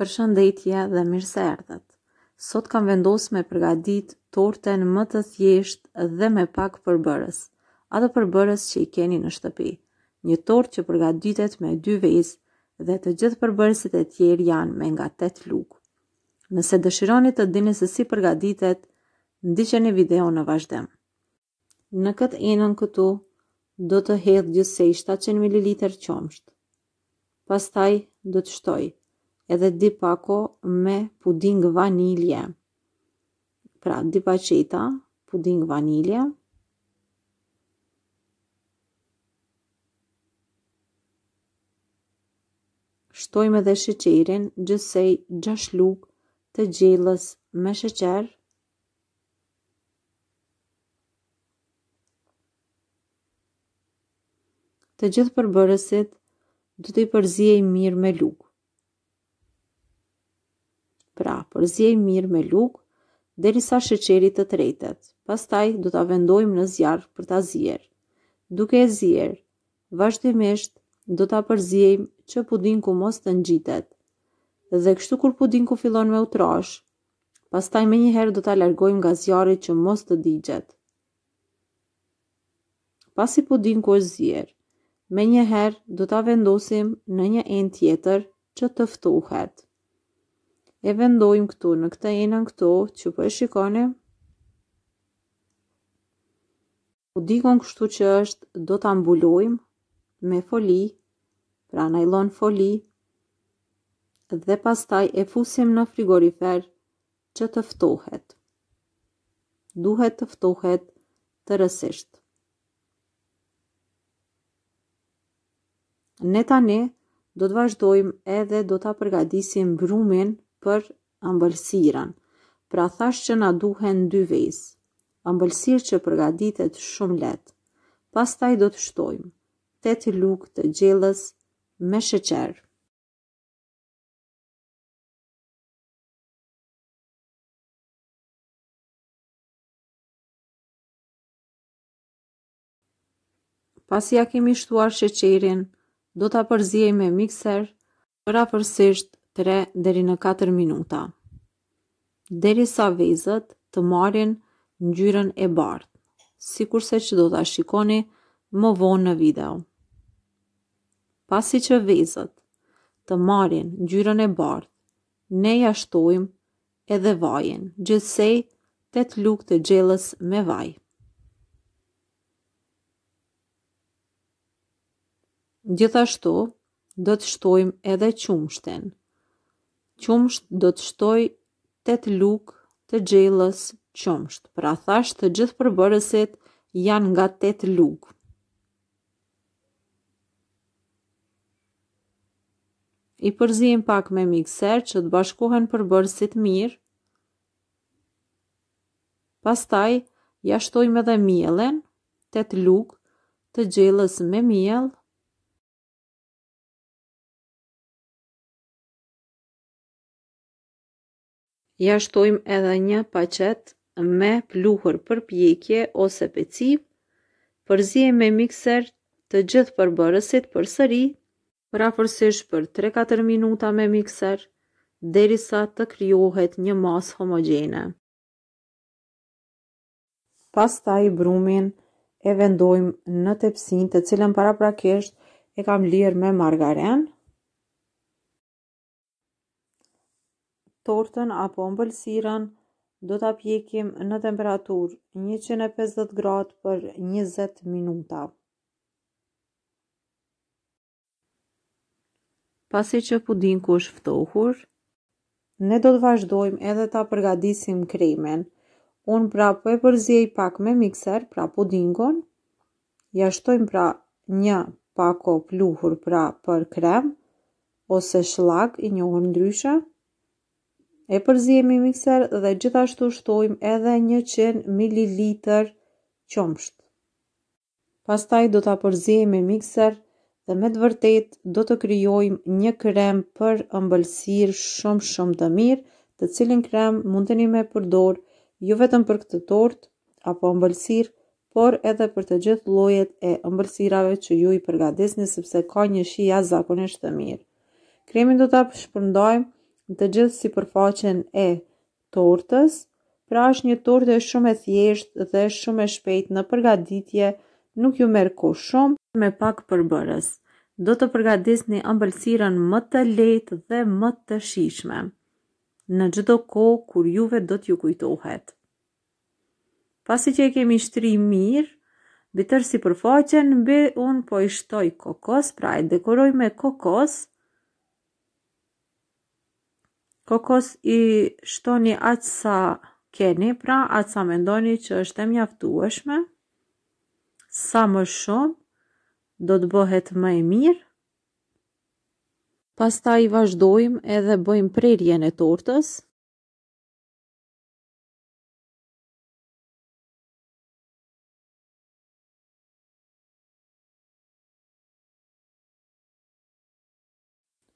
për shëndetje dhe erdhët. Sot kam vendos me përgadit tortën më të thjesht dhe me pak përbërës, ato përbërës që i keni në shtëpi. Një tort që përgaditet me dy vezë dhe të gjithë përbërësit e tjerë janë me nga 8 lukë. Nëse dëshironi të dini se si përgaditet, ndiqeni video në vazhdem. Në këtë enën këtu, do të hedhë gjithsej 700 ml qomsht. Pastaj, do të shtojë edhe dipako pako me puding vanilje. Pra, dy paqeta, puding vanilje. Shtojmë edhe sheqerin, gjësej 6 lukë të gjellës me sheqer. Të gjithë përbërësit, du të i përzijej mirë me lukë. përzjej mirë me lukë, derisa sheqerit të tretet, pastaj du të avendojmë në zjarë për të zjerë. Duke e zjerë, vazhdimisht do të përzjejmë që pudinku mos të ngjitet. Dhe kështu kur pudinku fillon me utrash, pastaj me njëherë do të alergojmë nga zjarë që mos të digjet. Pasi pudinku është zjerë, me njëherë do të vendosim në një end tjetër që të ftuhet e vendojmë këtu, në këta enën këtu, që për po e shikone, u dikon kështu që është, do të ambullojmë me foli, pra najlon foli, dhe pastaj e fusim në frigorifer që të ftohet. Duhet të ftohet të rësisht. Ne tani do të vazhdojmë edhe do të përgadisim brumin, për ëmbëlsirën. Pra thashë që na duhen dy vezë. Ëmbëlsirë që përgaditet shumë lehtë. Pastaj do të shtojmë të lukë të gjellës me sheqer. Pas ja kemi shtuar sheqerin, do ta përziejmë me mikser, para 3 deri në 4 minuta. Derisa vezët të marrin ngjyrën e bardhë, sikurse që do ta shikoni më vonë në video. Pasi që vezët të marrin ngjyrën e bardhë, ne ja shtojmë edhe vajin, gjithsej 8 lugë të gjellës me vaj. Gjithashtu, do të shtojmë edhe qumshtin qumsht do të shtoj 8 luk të gjellës qumsht. Pra thasht të gjithë përbërësit janë nga 8 luk. I përzim pak me mikser që të bashkohen përbërësit mirë. Pastaj, jashtoj me dhe mjelen, 8 luk të gjellës me mjelë. jashtojmë edhe një pachet me pluhur për pjekje ose peci, përzije me mikser të gjithë përbërësit për sëri, prafërsish për 3-4 minuta me mikser, derisa të kryohet një mas homogene. Pastaj brumin e vendojmë në tepsin të cilën para prakesht e kam lirë me margarenë, tortën apo mbëlsiren, do të pjekim në temperatur 150 gradë për 20 minuta. Pasi që pudinku është ftohur, ne do të vazhdojmë edhe ta përgadisim kremen. Unë pra po e përzjej pak me mikser, pra pudingon, ja shtojmë pra një pako pluhur pra për krem, ose shlak i njohën ndryshe, e përzijemi mikser dhe gjithashtu shtojmë edhe 100 ml qomsht. Pastaj do ta përzijemi mikser dhe me të vërtet do të kryojmë një krem për ëmbëlsir shumë shumë të mirë, të cilin krem mund të një me përdor, ju jo vetëm për këtë tort, apo ëmbëlsir, por edhe për të gjithë lojet e ëmbëlsirave që ju i përgadisni, sepse ka një shia zakonisht të mirë. Kremin do të shpërndojmë të gjithë si përfaqen e tortës, pra është një tortë shumë e thjeshtë dhe shumë e shpejtë në përgatitje, nuk ju merr kohë shumë me pak përbërës. Do të përgatisni ëmbëlsirën më të lehtë dhe më të shijshme në çdo kohë kur juve do t'ju kujtohet. Pasi që e kemi shtri mirë, bitër si përfaqen, bi unë po i shtoj kokos, pra e dekoroj me kokos, kokos i shtoni atë sa keni, pra atë sa mendoni që është e mjaftueshme, sa më shumë do të bëhet më e mirë. Pasta i vazhdojmë edhe bëjmë prerjen e tortës.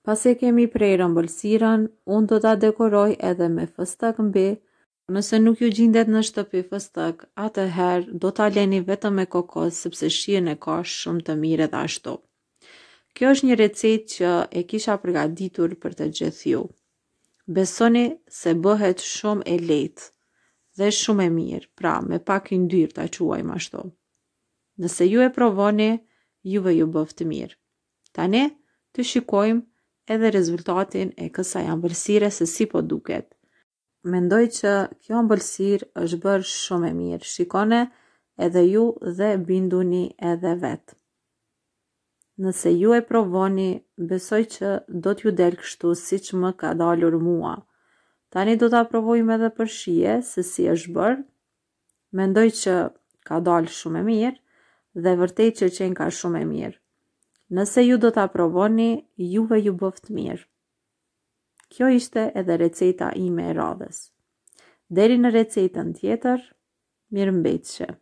Pase kemi prej rëmbëlsiran, unë do të dekoroj edhe me fëstak mbi, nëse nuk ju gjindet në shtëpi fëstak, atëherë do të aleni vetëm me kokos, sepse shien e ka shumë të mire dhe ashtu. Kjo është një recet që e kisha përgaditur për të gjithë ju. Besoni se bëhet shumë e lejtë dhe shumë e mirë, pra me pak i ndyrë të quaj ma shto. Nëse ju e provoni, juve ju bëftë mirë. Tane, të shikojmë edhe rezultatin e kësaj ambëlsire se si po duket. Mendoj që kjo ambëlsir është bërë shumë e mirë, shikone edhe ju dhe binduni edhe vetë. Nëse ju e provoni, besoj që do t'ju del kështu si që më ka dalur mua. Tani do t'a provojmë edhe për shije se si është bërë. Mendoj që ka dalë shumë e mirë dhe vërtej që qenë ka shumë e mirë. Nëse ju do të aprovoni, juve ju bëftë mirë. Kjo ishte edhe receta ime e radhës. Deri në recetën tjetër, mirë mbejtëshe.